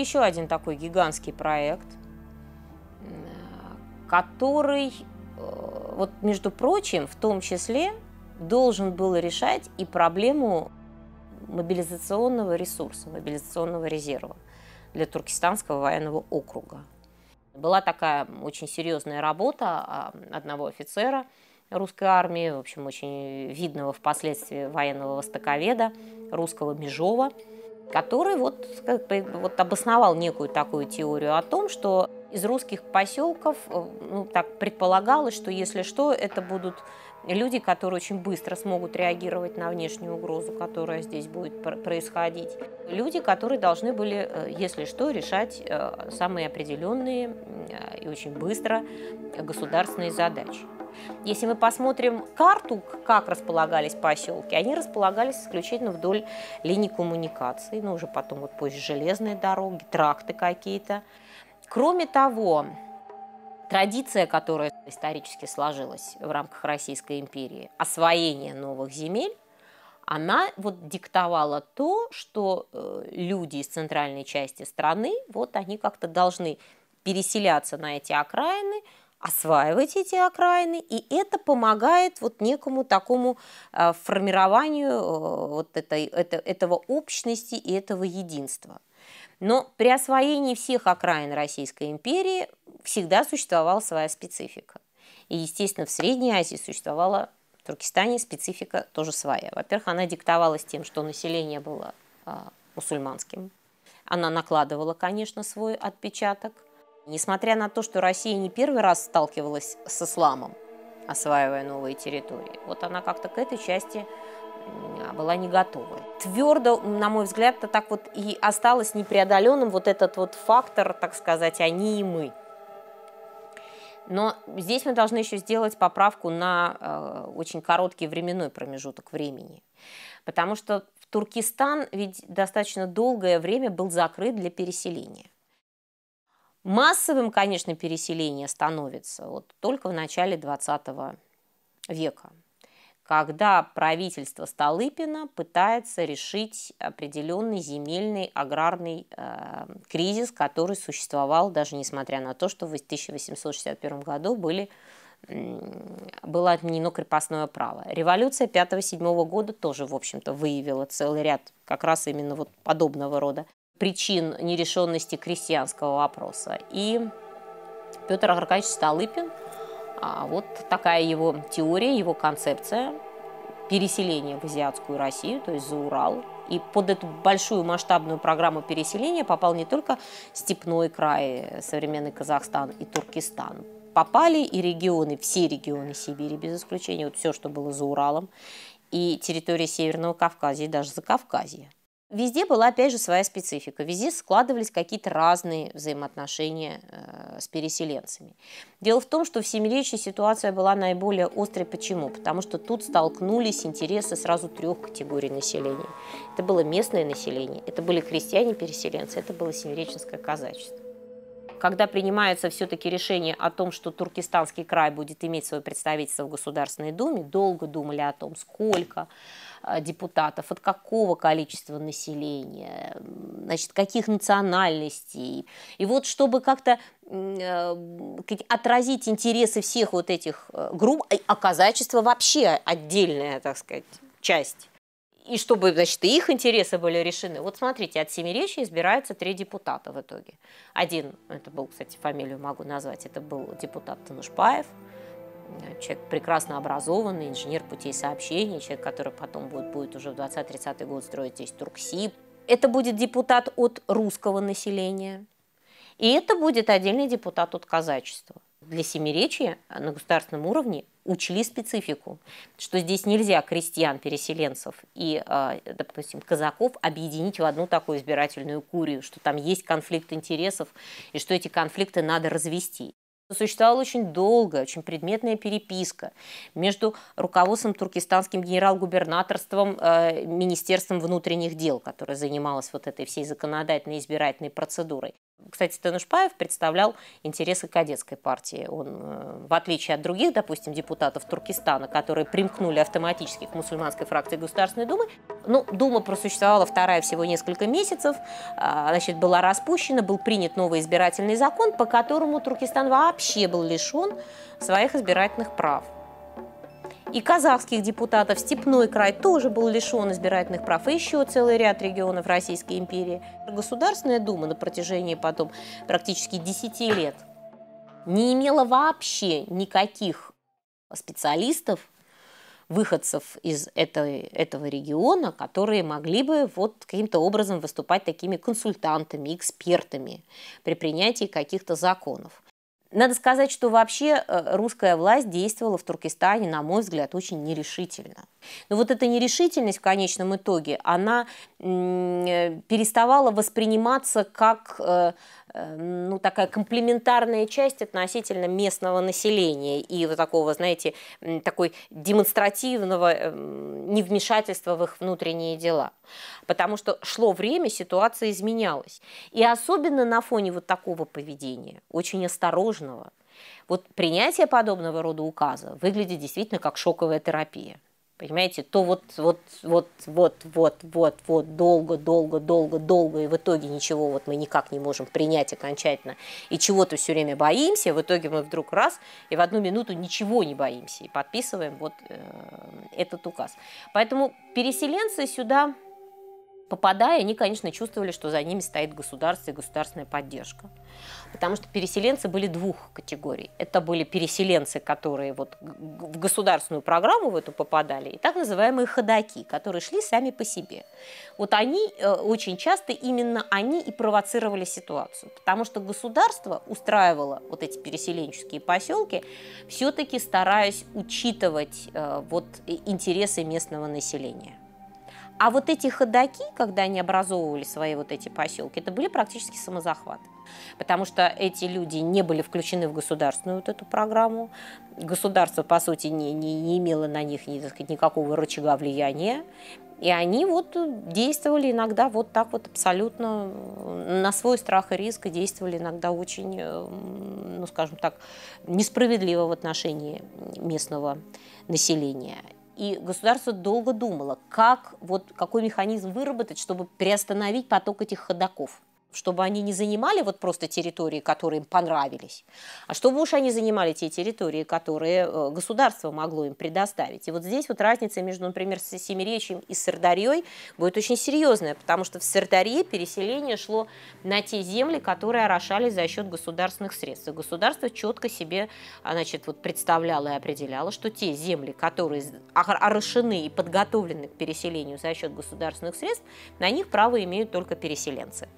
еще один такой гигантский проект, который, э, вот между прочим, в том числе должен был решать и проблему мобилизационного ресурса, мобилизационного резерва для Туркестанского военного округа. Была такая очень серьезная работа а, одного офицера русской армии, в общем, очень видного впоследствии военного востоковеда, русского Межова, который вот, как бы, вот обосновал некую такую теорию о том, что из русских поселков э, ну, так предполагалось, что если что, это будут люди, которые очень быстро смогут реагировать на внешнюю угрозу, которая здесь будет происходить. Люди, которые должны были, э, если что, решать э, самые определенные и очень быстро государственные задачи. Если мы посмотрим карту, как располагались поселки, они располагались исключительно вдоль линий коммуникации, ну уже потом вот позже железные дороги, тракты какие-то. Кроме того, традиция, которая исторически сложилась в рамках Российской империи, освоение новых земель, она вот диктовала то, что э, люди из центральной части страны, вот они как-то должны переселяться на эти окраины, осваивать эти окраины, и это помогает вот некому такому э, формированию э, вот этой, это, этого общности и этого единства. Но при освоении всех окраин Российской империи всегда существовала своя специфика. И, естественно, в Средней Азии существовала в Туркестане специфика тоже своя. Во-первых, она диктовалась тем, что население было а, мусульманским. Она накладывала, конечно, свой отпечаток – Несмотря на то, что Россия не первый раз сталкивалась с исламом, осваивая новые территории, вот она как-то к этой части а, была не готова. Твердо, на мой взгляд, -то так вот и осталось непреодоленным вот этот вот фактор, так сказать, они и мы. Но здесь мы должны еще сделать поправку на э, очень короткий временной промежуток времени. Потому что Туркестан ведь достаточно долгое время был закрыт для переселения. Массовым, конечно, переселение становится вот только в начале 20 века, когда правительство Столыпина пытается решить определенный земельный аграрный э, кризис, который существовал даже несмотря на то, что в 1861 году были, э, было отменено крепостное право. Революция 5-7 года тоже, в общем-то, выявила целый ряд как раз именно вот подобного рода причин нерешенности крестьянского вопроса. И Петр Аркадьевич Столыпин, а, вот такая его теория, его концепция переселения в азиатскую Россию, то есть за Урал. И под эту большую масштабную программу переселения попал не только степной край, современный Казахстан и Туркестан. Попали и регионы, все регионы Сибири, без исключения, вот все, что было за Уралом, и территория Северного Кавказа, и даже за Кавказье. Везде была, опять же, своя специфика. Везде складывались какие-то разные взаимоотношения э, с переселенцами. Дело в том, что в Семиречье ситуация была наиболее острой. Почему? Потому что тут столкнулись интересы сразу трех категорий населения. Это было местное население, это были крестьяне-переселенцы, это было семиреченское казачество когда принимается все-таки решение о том, что Туркестанский край будет иметь свое представительство в Государственной Думе, долго думали о том, сколько э, депутатов, от какого количества населения, значит, каких национальностей. И вот чтобы как-то э, отразить интересы всех вот этих э, групп, а, а казачество вообще отдельная, так сказать, часть и чтобы, значит, их интересы были решены. Вот смотрите, от семи Семиречи избираются три депутата в итоге. Один, это был, кстати, фамилию могу назвать, это был депутат Танушпаев, человек прекрасно образованный, инженер путей сообщений, человек, который потом будет, будет уже в 20-30 год строить здесь Турксиб. Это будет депутат от русского населения. И это будет отдельный депутат от казачества для семиречия а, на государственном уровне учли специфику, что здесь нельзя крестьян, переселенцев и, а, допустим, казаков объединить в одну такую избирательную курию, что там есть конфликт интересов и что эти конфликты надо развести. Существовала очень долгая, очень предметная переписка между руководством туркестанским генерал-губернаторством, э, Министерством внутренних дел, которое занималось вот этой всей законодательной избирательной процедурой. Кстати, Танышпаев представлял интересы кадетской партии. Он, э, в отличие от других, допустим, депутатов Туркестана, которые примкнули автоматически к мусульманской фракции Государственной Думы, ну, Дума просуществовала вторая всего несколько месяцев, а, значит, была распущена, был принят новый избирательный закон, по которому Туркестан вообще вообще был лишен своих избирательных прав. И казахских депутатов Степной край тоже был лишен избирательных прав, и еще целый ряд регионов Российской империи. Государственная дума на протяжении потом практически 10 лет не имела вообще никаких специалистов, выходцев из этой, этого региона, которые могли бы вот каким-то образом выступать такими консультантами, экспертами при принятии каких-то законов. Надо сказать, что вообще э, русская власть действовала в Туркестане, на мой взгляд, очень нерешительно. Но вот эта нерешительность в конечном итоге, она э, переставала восприниматься как э, Э, ну, такая комплементарная часть относительно местного населения и вот такого, знаете, такой демонстративного э, невмешательства в их внутренние дела. Потому что шло время, ситуация изменялась. И особенно на фоне вот такого поведения, очень осторожного, вот принятие подобного рода указа выглядит действительно как шоковая терапия понимаете, то вот, вот, вот, вот, вот, вот, вот, долго, долго, долго, долго, и в итоге ничего вот мы никак не можем принять окончательно, и чего-то все время боимся, в итоге мы вдруг раз, и в одну минуту ничего не боимся, и подписываем вот э, этот указ. Поэтому переселенцы сюда попадая, они, конечно, чувствовали, что за ними стоит государство и государственная поддержка. Потому что переселенцы были двух категорий. Это были переселенцы, которые вот в государственную программу в эту попадали, и так называемые ходаки, которые шли сами по себе. Вот они э, очень часто именно они и провоцировали ситуацию, потому что государство устраивало вот эти переселенческие поселки, все-таки стараясь учитывать э, вот э, интересы местного населения. А вот эти ходаки, когда они образовывали свои вот эти поселки, это были практически самозахваты. Потому что эти люди не были включены в государственную вот эту программу. Государство, по сути, не, не, не имело на них ни, так сказать, никакого рычага влияния. И они вот действовали иногда вот так вот абсолютно э, на свой страх и риск, и действовали иногда очень, э, ну скажем так, несправедливо в отношении местного населения и государство долго думало, как, вот, какой механизм выработать, чтобы приостановить поток этих ходаков чтобы они не занимали вот просто территории, которые им понравились, а чтобы уж они занимали те территории, которые э, государство могло им предоставить. И вот здесь вот разница между, например, Семиречьем и Сырдарьей будет очень серьезная, потому что в Сырдарье переселение шло на те земли, которые орошались за счет государственных средств. И государство четко себе а, значит, вот представляло и определяло, что те земли, которые орошены и подготовлены к переселению за счет государственных средств, на них право имеют только переселенцы.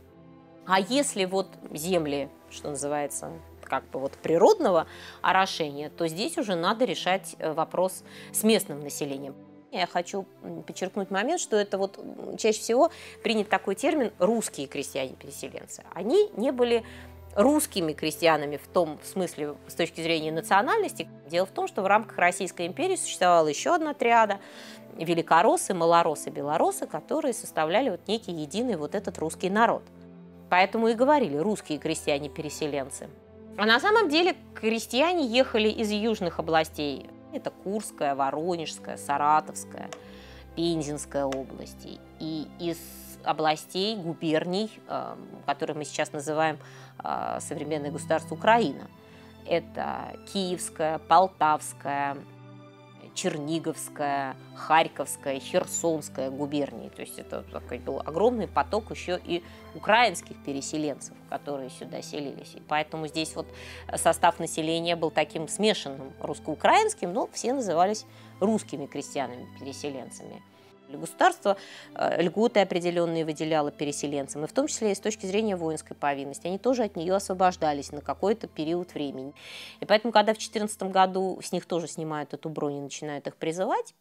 А если вот земли, что называется, как бы вот природного орошения, то здесь уже надо решать э, вопрос с местным населением. Я хочу подчеркнуть момент, что это вот чаще всего принят такой термин «русские крестьяне-переселенцы». Они не были русскими крестьянами в том в смысле с точки зрения национальности. Дело в том, что в рамках Российской империи существовала еще одна триада – великороссы, малоросы, белоросы, которые составляли вот некий единый вот этот русский народ – Поэтому и говорили русские крестьяне-переселенцы. А на самом деле крестьяне ехали из южных областей. Это Курская, Воронежская, Саратовская, Пензенская области. И из областей, губерний, э, которые мы сейчас называем э, современное государство Украина. Это Киевская, Полтавская, Черниговская, Харьковская, Херсонская губернии. То есть это такой был огромный поток еще и украинских переселенцев, которые сюда селились. И поэтому здесь вот состав населения был таким смешанным русско-украинским, но все назывались русскими крестьянами-переселенцами. Государство э, льготы определенные выделяло переселенцам, и в том числе и с точки зрения воинской повинности. Они тоже от нее освобождались на какой-то период времени. И поэтому, когда в 2014 году с них тоже снимают эту броню и начинают их призывать,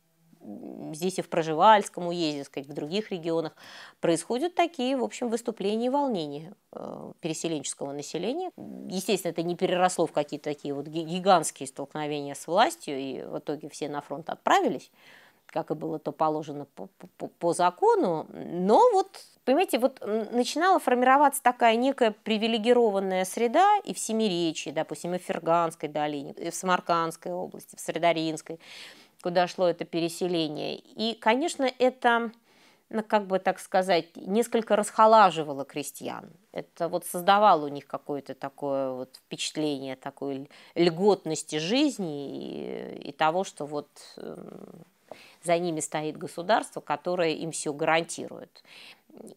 здесь и в Проживальском уезде, сказать, в других регионах, происходят такие, в общем, выступления и волнения э, переселенческого населения. Естественно, это не переросло в какие-то такие вот гигантские столкновения с властью, и в итоге все на фронт отправились как и было то положено по, по, по закону, но вот, понимаете, вот начинала формироваться такая некая привилегированная среда и в Семиречии, допустим, и в Ферганской долине, и в Самаркандской области, в Средаринской, куда шло это переселение. И, конечно, это ну, как бы так сказать, несколько расхолаживало крестьян. Это вот создавало у них какое-то такое вот впечатление такой льготности жизни и, и того, что вот эм, за ними стоит государство, которое им все гарантирует.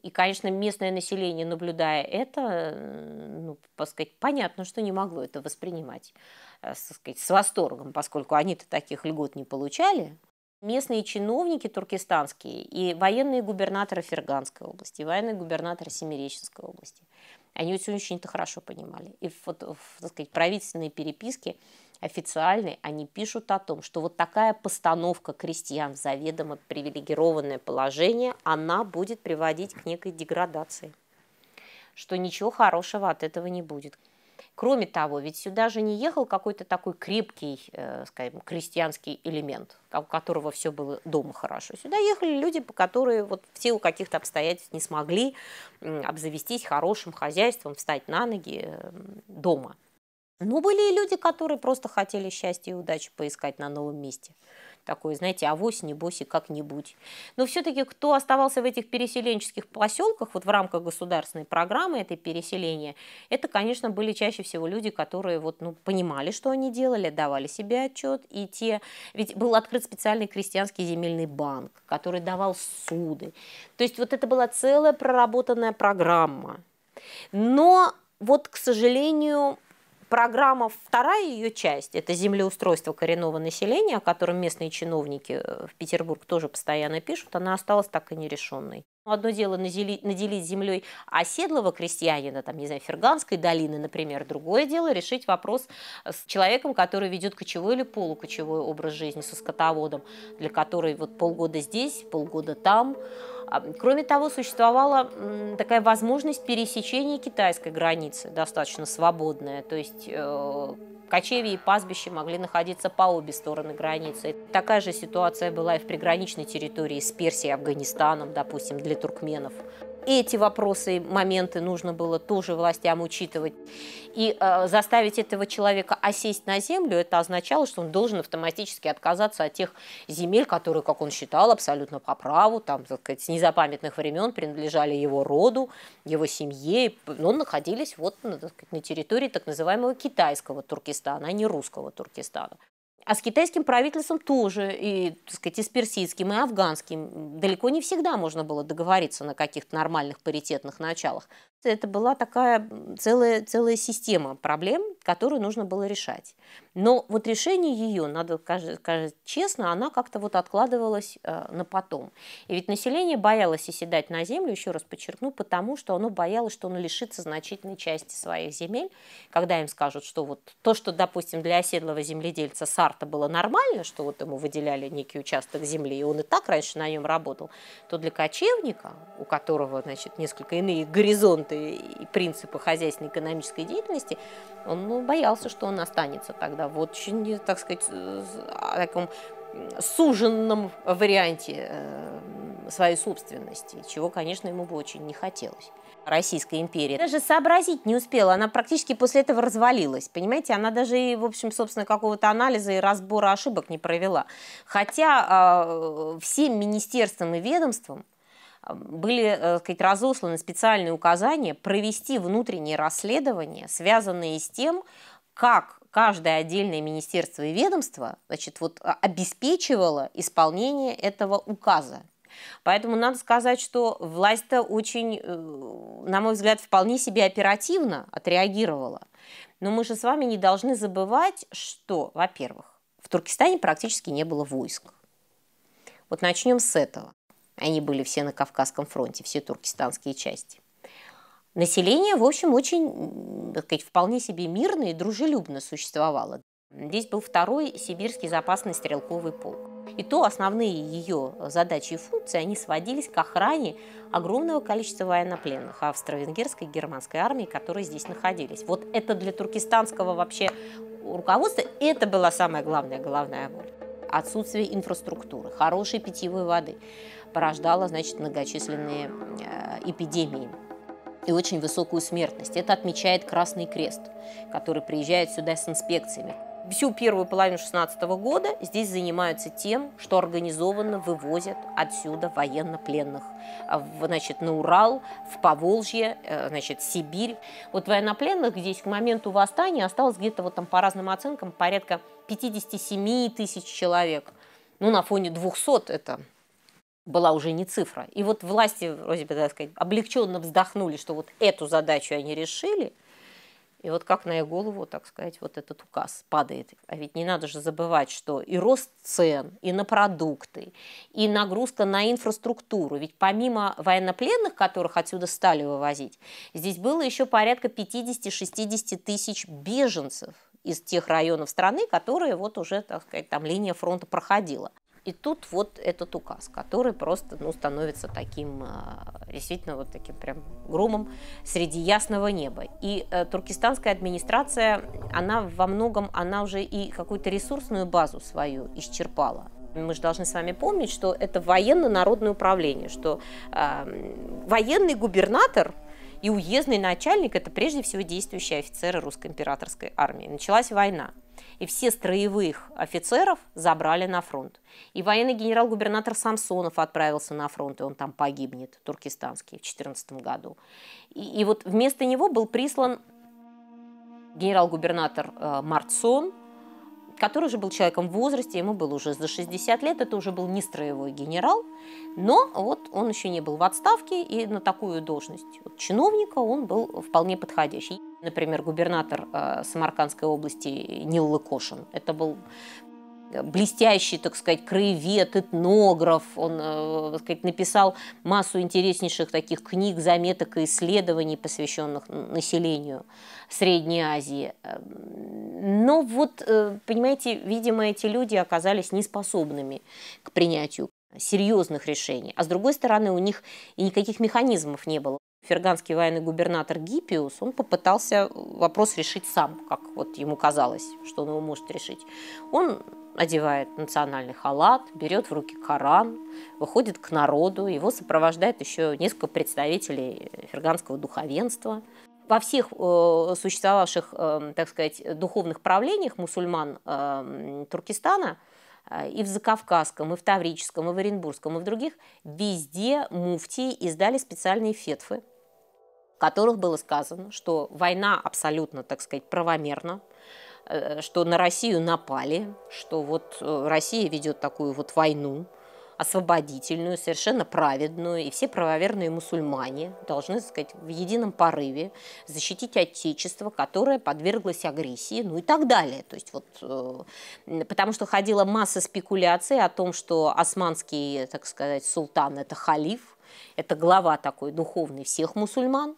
И, конечно, местное население, наблюдая это, э, ну, так сказать, понятно, что не могло это воспринимать э, сказать, с восторгом, поскольку они-то таких льгот не получали. Местные чиновники туркестанские и военные губернаторы Ферганской области, военный губернатор губернаторы Семиреченской области – они очень, очень это хорошо понимали. И вот, в, э, так сказать, правительственные переписки официальные, они пишут о том, что вот такая постановка крестьян в заведомо привилегированное положение, она будет приводить к некой деградации, что ничего хорошего от этого не будет. Кроме того, ведь сюда же не ехал какой-то такой крепкий, э, скажем, крестьянский элемент, у которого все было дома хорошо. Сюда ехали люди, по которые вот в силу каких-то обстоятельств не смогли обзавестись хорошим хозяйством, встать на ноги э, дома. Ну были и люди, которые просто хотели счастья и удачи поискать на новом месте. Такое, знаете, авось, небось и как-нибудь. Но все-таки кто оставался в этих переселенческих поселках, вот в рамках государственной программы этой переселения, это, конечно, были чаще всего люди, которые вот, ну, понимали, что они делали, давали себе отчет. И те... Ведь был открыт специальный крестьянский земельный банк, который давал суды. То есть вот это была целая проработанная программа. Но вот, к сожалению, программа, вторая ее часть, это землеустройство коренного населения, о котором местные чиновники э, в Петербург тоже постоянно пишут, она осталась так и нерешенной. Одно дело наделить, землей оседлого крестьянина, там, не знаю, Ферганской долины, например. Другое дело решить вопрос э, с человеком, который ведет кочевой или полукочевой образ жизни, со скотоводом, для которой вот полгода здесь, полгода там. А, кроме того, существовала такая возможность пересечения китайской границы, достаточно свободная, то есть э, кочевья и пастбища могли находиться по обе стороны границы. Такая же ситуация была и в приграничной территории с Персией и Афганистаном, допустим, для туркменов эти вопросы, моменты нужно было тоже властям учитывать. И э, заставить этого человека осесть на землю, это означало, что он должен автоматически отказаться от тех земель, которые, как он считал, абсолютно по праву, там, так сказать, с незапамятных времен принадлежали его роду, его семье, но находились вот на, ну, сказать, на территории так называемого китайского Туркестана, а не русского Туркестана. А с китайским правительством тоже, и, так сказать, и с персидским, и афганским далеко не всегда можно было договориться на каких-то нормальных паритетных началах это была такая целая, целая система проблем, которую нужно было решать. Но вот решение ее, надо сказать честно, она как-то вот откладывалась э, на потом. И ведь население боялось оседать на землю, еще раз подчеркну, потому что оно боялось, что оно лишится значительной части своих земель, когда им скажут, что вот то, что, допустим, для оседлого земледельца Сарта было нормально, что вот ему выделяли некий участок земли, и он и так раньше на нем работал, то для кочевника, у которого, значит, несколько иные горизонты работы и принципы хозяйственной экономической деятельности, он ну, боялся, что он останется тогда в очень, так сказать, э, таком суженном варианте э, своей собственности, чего, конечно, ему бы очень не хотелось. Российская империя. Даже сообразить не успела, она практически после этого развалилась, понимаете? Она даже, и, в общем, собственно, какого-то анализа и разбора ошибок не провела. Хотя э, всем министерствам и ведомствам были э, так сказать, разосланы специальные указания провести внутренние расследования, связанные с тем, как каждое отдельное министерство и ведомство значит, вот, а, обеспечивало исполнение этого указа. Поэтому надо сказать, что власть-то очень, э, на мой взгляд, вполне себе оперативно отреагировала. Но мы же с вами не должны забывать, что, во-первых, в Туркестане практически не было войск. Вот начнем с этого. Они были все на Кавказском фронте, все туркестанские части. Население, в общем, очень, так сказать, вполне себе мирно и дружелюбно существовало. Здесь был второй сибирский запасный стрелковый полк. И то основные ее задачи и функции, они сводились к охране огромного количества военнопленных австро-венгерской и германской армии, которые здесь находились. Вот это для туркестанского вообще руководства, это была самая главная, главная боль. Отсутствие инфраструктуры, хорошей питьевой воды, порождала значит, многочисленные э, эпидемии и очень высокую смертность. Это отмечает Красный Крест, который приезжает сюда с инспекциями. Всю первую половину 16 года здесь занимаются тем, что организованно вывозят отсюда военнопленных а значит, на Урал, в Поволжье, э, значит, Сибирь. Вот военнопленных здесь к моменту восстания осталось где-то вот там по разным оценкам порядка 57 тысяч человек. Ну, на фоне 200 это была уже не цифра. И вот власти, вроде бы, так сказать, облегченно вздохнули, что вот эту задачу они решили, и вот как на их голову, так сказать, вот этот указ падает. А ведь не надо же забывать, что и рост цен, и на продукты, и нагрузка на инфраструктуру. Ведь помимо военнопленных, которых отсюда стали вывозить, здесь было еще порядка 50-60 тысяч беженцев из тех районов страны, которые вот уже, так сказать, там линия фронта проходила. И тут вот этот указ, который просто ну, становится таким, а, действительно, вот таким прям громом среди ясного неба. И э, туркестанская администрация, она во многом, она уже и какую-то ресурсную базу свою исчерпала. Мы же должны с вами помнить, что это военно-народное управление, что э, военный губернатор и уездный начальник – это прежде всего действующие офицеры русской императорской армии. Началась война и все строевых офицеров забрали на фронт. И военный генерал-губернатор Самсонов отправился на фронт, и он там погибнет, туркестанский, в 2014 году. И, и вот вместо него был прислан генерал-губернатор э, Марцон, который уже был человеком в возрасте, ему было уже за 60 лет, это уже был не строевой генерал, но вот он еще не был в отставке, и на такую должность вот, чиновника он был вполне подходящий. Например, губернатор э, Самаркандской области Нил Лыкошин. Это был блестящий, так сказать, краевед, этнограф. Он э, так сказать, написал массу интереснейших таких книг, заметок и исследований, посвященных населению Средней Азии. Эм, но вот, э, понимаете, видимо, эти люди оказались неспособными к принятию серьезных решений. А с другой стороны, у них и никаких механизмов не было. Ферганский военный губернатор Гиппиус, он попытался вопрос решить сам, как вот ему казалось, что он его может решить. Он одевает национальный халат, берет в руки Коран, выходит к народу, его сопровождает еще несколько представителей э, ферганского духовенства. Во всех э, существовавших, э, так сказать, духовных правлениях мусульман эм, э, Туркестана и в Закавказском, и в Таврическом, и в Оренбургском, и в других, везде муфтии издали специальные фетфы, в которых было сказано, что война абсолютно, так сказать, правомерна, Э, что на Россию напали, что вот э, Россия ведет такую вот войну освободительную, совершенно праведную, и все правоверные мусульмане должны, так сказать, в едином порыве защитить отечество, которое подверглось агрессии, ну и так далее. То есть вот, э, потому что ходила масса спекуляций о том, что османский, так сказать, султан – это халиф, это глава такой духовный всех мусульман,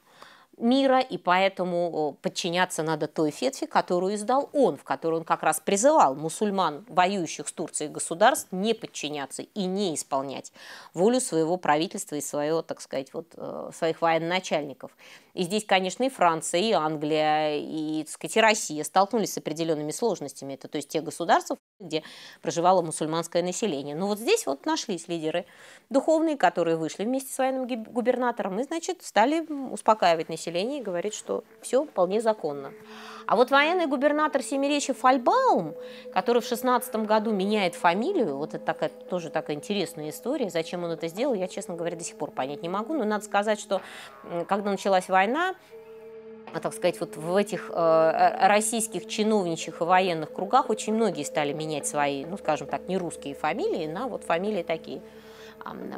мира, и поэтому подчиняться надо той фетве, которую издал он, в которой он как раз призывал мусульман, воюющих с Турцией государств, не подчиняться и не исполнять волю своего правительства и своего, так сказать, вот, э, своих военачальников. И здесь, конечно, и Франция, и Англия, и, так сказать, и Россия столкнулись с определенными сложностями. Это то есть те государства, где проживало мусульманское население. Но ну, вот здесь вот нашлись лидеры духовные, которые вышли вместе с военным губернатором и, значит, стали успокаивать население и говорить, что все вполне законно. А вот военный губернатор Семиречи Фальбаум, который в 16 году меняет фамилию, вот это такая, тоже такая интересная история, зачем он это сделал, я, честно говоря, до сих пор понять не могу, но надо сказать, что когда началась война, а, так сказать, вот в этих э, э, российских чиновничьих и военных кругах очень многие стали менять свои, ну, скажем так, не русские фамилии на вот фамилии такие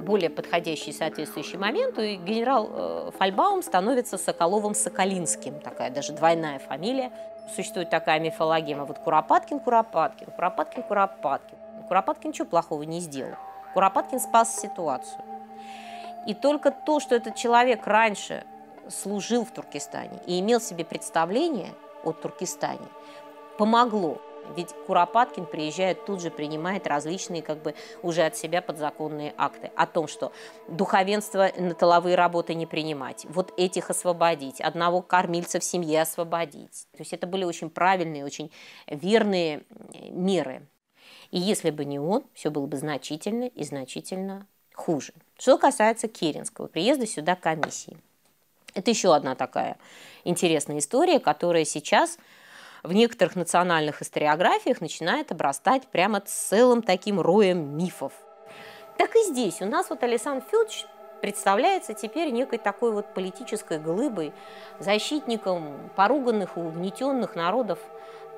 более подходящий соответствующий момент, и генерал э, Фальбаум становится Соколовым Соколинским, такая даже двойная фамилия. Существует такая мифологема, вот Куропаткин, Куропаткин, Куропаткин, Куропаткин. Ну, Куропаткин ничего плохого не сделал. Куропаткин спас ситуацию. И только то, что этот человек раньше служил в Туркестане и имел себе представление о Туркестане, помогло. Ведь Куропаткин приезжает, тут же принимает различные как бы уже от себя подзаконные акты о том, что духовенство на тыловые работы не принимать, вот этих освободить, одного кормильца в семье освободить. То есть это были очень правильные, очень верные меры. И если бы не он, все было бы значительно и значительно хуже. Что касается Керенского, приезда сюда комиссии. Это еще одна такая интересная история, которая сейчас в некоторых национальных историографиях начинает обрастать прямо целым таким роем мифов. Так и здесь у нас вот Александр Федорович представляется теперь некой такой вот политической глыбой, защитником поруганных и угнетенных народов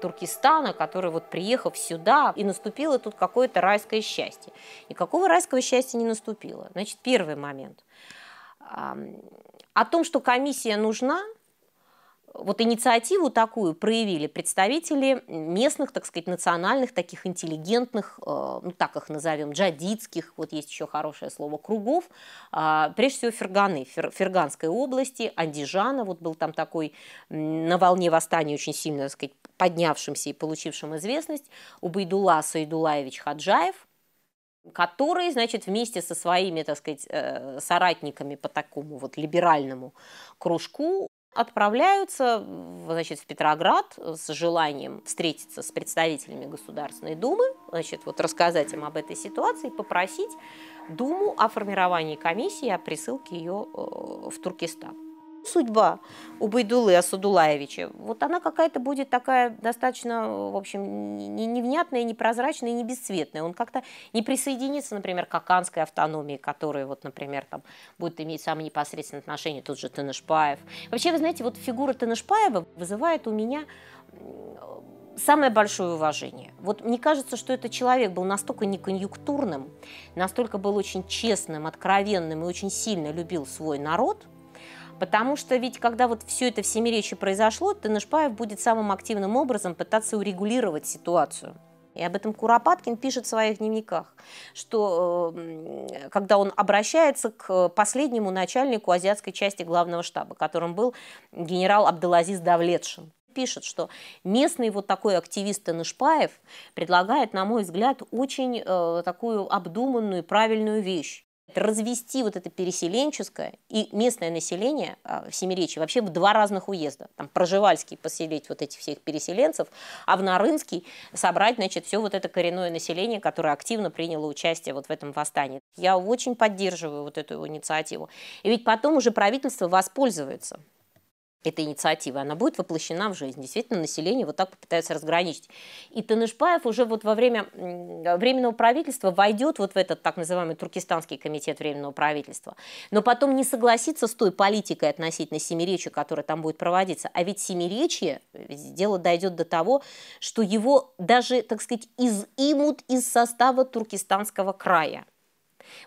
Туркестана, который вот приехав сюда, и наступило тут какое-то райское счастье. Никакого райского счастья не наступило. Значит, первый момент. О том, что комиссия нужна, вот инициативу такую проявили представители местных, так сказать, национальных, таких интеллигентных, э, ну так их назовем, джадитских, вот есть еще хорошее слово, кругов, а, прежде всего Ферганы, Ферганской области, Андижана, вот был там такой на волне восстания очень сильно, так сказать, поднявшимся и получившим известность, Убайдулла Саидулаевич Хаджаев – который, значит, вместе со своими, так сказать, э, соратниками по такому вот либеральному кружку отправляются, значит, в Петроград с желанием встретиться с представителями Государственной Думы, значит, вот рассказать им об этой ситуации, попросить Думу о формировании комиссии, о присылке ее э, в Туркестан. Судьба у Байдулы Асадулаевича, вот она какая-то будет такая достаточно, в общем, невнятная, непрозрачная, не бесцветная. Он как-то не присоединится, например, к Аканской автономии, которая, вот, например, там будет иметь самое непосредственное отношение тот же Тынышпаев. Вообще, вы знаете, вот фигура Тынышпаева вызывает у меня самое большое уважение. Вот мне кажется, что этот человек был настолько неконъюнктурным, настолько был очень честным, откровенным и очень сильно любил свой народ – Потому что ведь когда вот все это всемиречие произошло, Танышпаев будет самым активным образом пытаться урегулировать ситуацию. И об этом Куропаткин пишет в своих дневниках, что э, когда он обращается к последнему начальнику азиатской части главного штаба, которым был генерал Абдулазиз Давлетшин, пишет, что местный вот такой активист Танышпаев предлагает, на мой взгляд, очень э, такую обдуманную, правильную вещь развести вот это переселенческое и местное население а, в Семиречи вообще в два разных уезда. Там Проживальский поселить вот этих всех переселенцев, а в Нарынский собрать, значит, все вот это коренное население, которое активно приняло участие вот в этом восстании. Я очень поддерживаю вот эту инициативу. И ведь потом уже правительство воспользуется эта инициатива, она будет воплощена в жизнь. Действительно, население вот так попытается разграничить. И Танышбаев уже вот во время Временного правительства войдет вот в этот так называемый Туркестанский комитет Временного правительства, но потом не согласится с той политикой относительно Семиречия, которая там будет проводиться. А ведь Семиречье, ведь дело дойдет до того, что его даже, так сказать, изымут из состава Туркестанского края.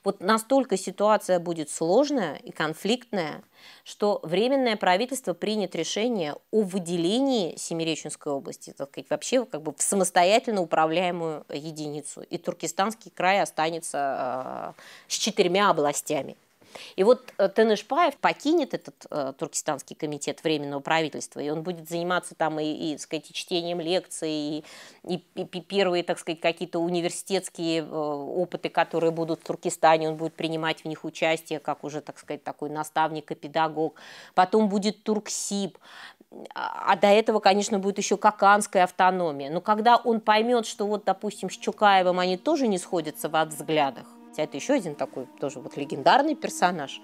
Вот настолько ситуация будет сложная и конфликтная, что Временное правительство принят решение о выделении Семиреченской области, так сказать, вообще как бы в самостоятельно управляемую единицу. И Туркестанский край останется э, с четырьмя областями. И вот э, Тенышпаев покинет этот э, Туркестанский комитет Временного правительства, и он будет заниматься там и, и так сказать, и чтением лекций, и, и, и первые, так сказать, какие-то университетские э, опыты, которые будут в Туркестане, он будет принимать в них участие, как уже, так сказать, такой наставник и педагог. Потом будет Турксиб, а, а до этого, конечно, будет еще каканская автономия. Но когда он поймет, что вот, допустим, с Чукаевым они тоже не сходятся в взглядах, Хотя это еще один такой тоже вот легендарный персонаж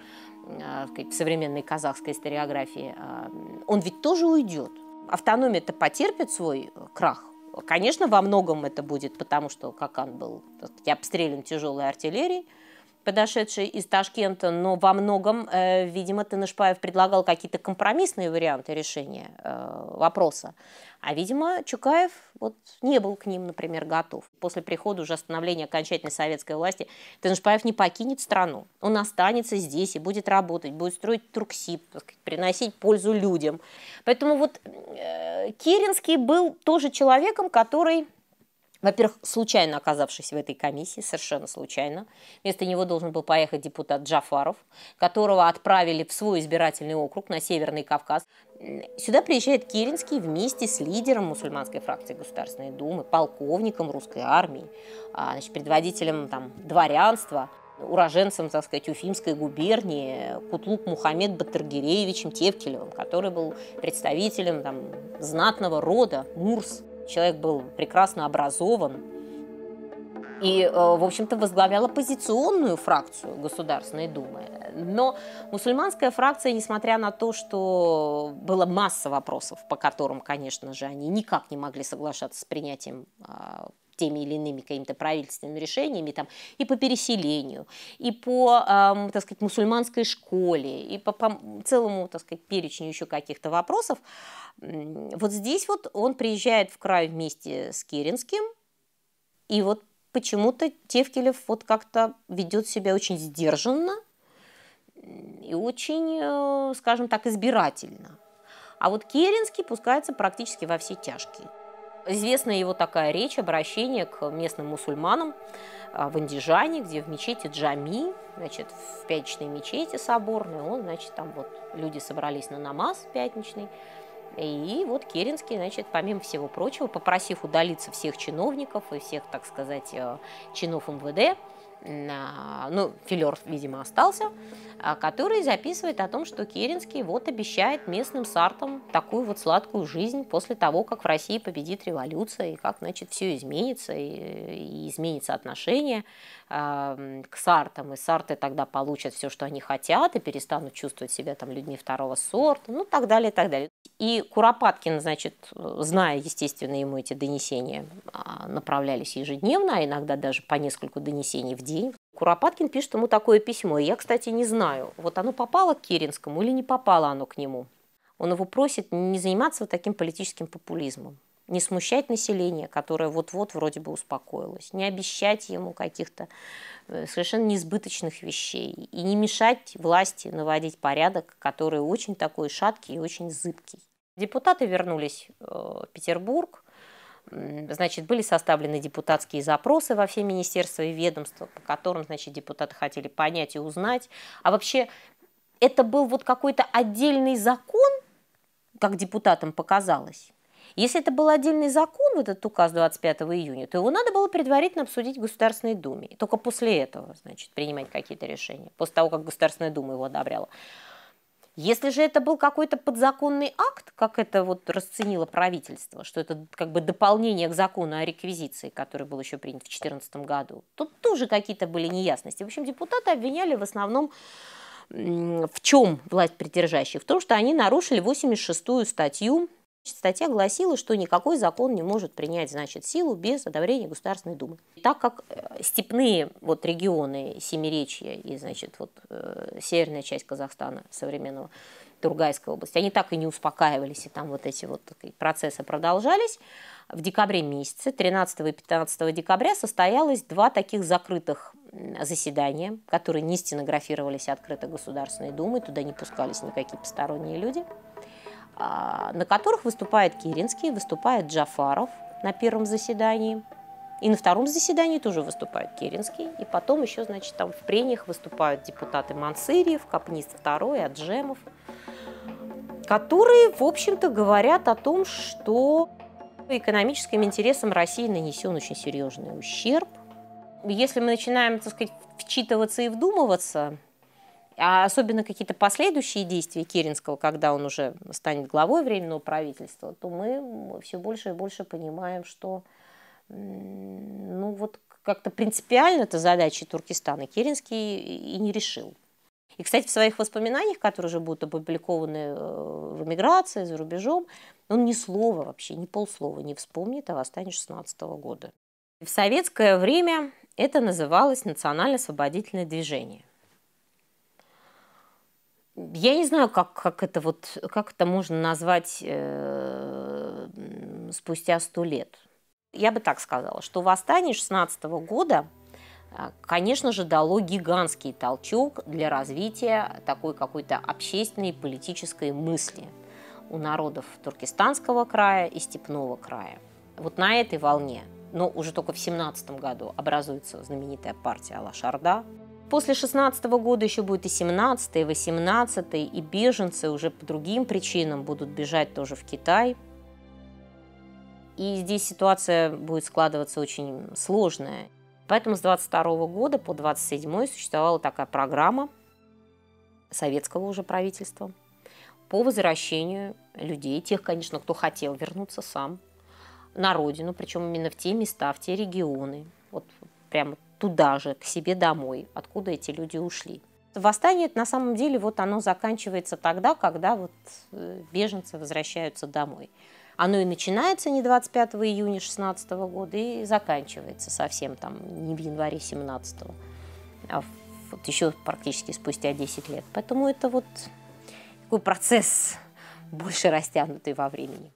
а, в современной казахской историографии. А, он ведь тоже уйдет. Автономия-то потерпит свой крах. Конечно, во многом это будет потому, что Какан был сказать, обстрелян тяжелой артиллерией, подошедший из Ташкента, но во многом, э, видимо, Тынышпаев предлагал какие-то компромиссные варианты решения э, вопроса. А, видимо, Чукаев вот не был к ним, например, готов. После прихода уже остановления окончательной советской власти Тынышпаев не покинет страну. Он останется здесь и будет работать, будет строить Турксиб, приносить пользу людям. Поэтому вот э, Керенский был тоже человеком, который во-первых, случайно оказавшись в этой комиссии, совершенно случайно, вместо него должен был поехать депутат Джафаров, которого отправили в свой избирательный округ на Северный Кавказ. Сюда приезжает Керенский вместе с лидером мусульманской фракции Государственной Думы, полковником русской армии, а, значит, предводителем там, дворянства уроженцем, так сказать, Уфимской губернии Кутлук Мухаммед Батаргиреевичем Тевкелевым, который был представителем там, знатного рода Мурс. Человек был прекрасно образован и, э, в общем-то, возглавлял оппозиционную фракцию Государственной Думы. Но мусульманская фракция, несмотря на то, что было масса вопросов, по которым, конечно же, они никак не могли соглашаться с принятием а, теми или иными какими-то правительственными решениями там, и по переселению, и по, э, так сказать, мусульманской школе, и по, по целому, так сказать, перечню еще каких-то вопросов. Вот здесь вот он приезжает в край вместе с Керенским, и вот почему-то Тевкелев вот как-то ведет себя очень сдержанно и очень, э, скажем так, избирательно. А вот Керенский пускается практически во все тяжкие. Известна его такая речь, обращение к местным мусульманам а, в Андижане, где в мечети Джами, значит, в пятничной мечети соборной, он, значит, там вот люди собрались на намаз пятничный, и вот Керенский, значит, помимо всего прочего, попросив удалиться всех чиновников и всех, так сказать, э, чинов МВД, ну, филер, видимо, остался, а, который записывает о том, что Керенский вот обещает местным сартам такую вот сладкую жизнь после того, как в России победит революция, и как, значит, все изменится, и, и изменится отношение к сартам, и сарты тогда получат все, что они хотят, и перестанут чувствовать себя там людьми второго сорта, ну, так далее, так далее. И Куропаткин, значит, зная, естественно, ему эти донесения а, направлялись ежедневно, а иногда даже по нескольку донесений в день день. Куропаткин пишет ему такое письмо. И я, кстати, не знаю, вот оно попало к Керенскому или не попало оно к нему. Он его просит не заниматься вот таким политическим популизмом, не смущать население, которое вот-вот вроде бы успокоилось, не обещать ему каких-то э, совершенно неизбыточных вещей и не мешать власти наводить порядок, который очень такой шаткий и очень зыбкий. Депутаты вернулись э, в Петербург, значит, были составлены депутатские запросы во все министерства и ведомства, по которым, значит, депутаты хотели понять и узнать. А вообще, это был вот какой-то отдельный закон, как депутатам показалось. Если это был отдельный закон, вот этот указ 25 июня, то его надо было предварительно обсудить в Государственной Думе. И только после этого, значит, принимать какие-то решения, после того, как Государственная Дума его одобряла. Если же это был какой-то подзаконный акт, как это вот расценило правительство, что это как бы дополнение к закону о реквизиции, который был еще принят в 2014 году, то тоже какие-то были неясности. В общем, депутаты обвиняли в основном в чем власть придержащих? В том, что они нарушили 86-ю статью Статья гласила, что никакой закон не может принять значит, силу без одобрения Государственной Думы. И Так как э, степные вот, регионы Семеречья и значит, вот, э, северная часть Казахстана современного, Тургайской области, они так и не успокаивались, и там вот эти вот процессы продолжались, в декабре месяце, 13 и 15 декабря, состоялось два таких закрытых заседания, которые не стенографировались открыто Государственной Думой, туда не пускались никакие посторонние люди. А, на которых выступает Керенский, выступает Джафаров на первом заседании. И на втором заседании тоже выступает Керенский. И потом еще, значит, там в прениях выступают депутаты Мансыриев, Капнист II, Аджемов, которые, в общем-то, говорят о том, что экономическим интересам России нанесен очень серьезный ущерб. Если мы начинаем, так сказать, вчитываться и вдумываться, а особенно какие-то последующие действия Керенского, когда он уже станет главой Временного правительства, то мы все больше и больше понимаем, что ну вот как-то принципиально это задачи Туркестана Керенский и не решил. И, кстати, в своих воспоминаниях, которые уже будут опубликованы э, в эмиграции, за рубежом, он ни слова вообще, ни полслова не вспомнит о восстании 16 года. В советское время это называлось национально-освободительное движение я не знаю, как, как, это, вот, как это можно назвать э, спустя сто лет. Я бы так сказала, что восстание 16 года, а, конечно же, дало гигантский толчок для развития такой какой-то общественной политической мысли у народов Туркестанского края и Степного края. Вот на этой волне, но уже только в 17 году образуется знаменитая партия Алашарда. После 16 года еще будет и 17, и 18, и беженцы уже по другим причинам будут бежать тоже в Китай. И здесь ситуация будет складываться очень сложная. Поэтому с 22 года по 27 существовала такая программа советского уже правительства по возвращению людей, тех, конечно, кто хотел вернуться сам, на родину, причем именно в те места, в те регионы. Вот прямо туда же, к себе домой, откуда эти люди ушли. Восстание, на самом деле, вот оно заканчивается тогда, когда вот э, беженцы возвращаются домой. Оно и начинается не 25 июня 16 года и заканчивается совсем там не в январе 17, го а вот еще практически спустя 10 лет. Поэтому это вот такой процесс больше растянутый во времени.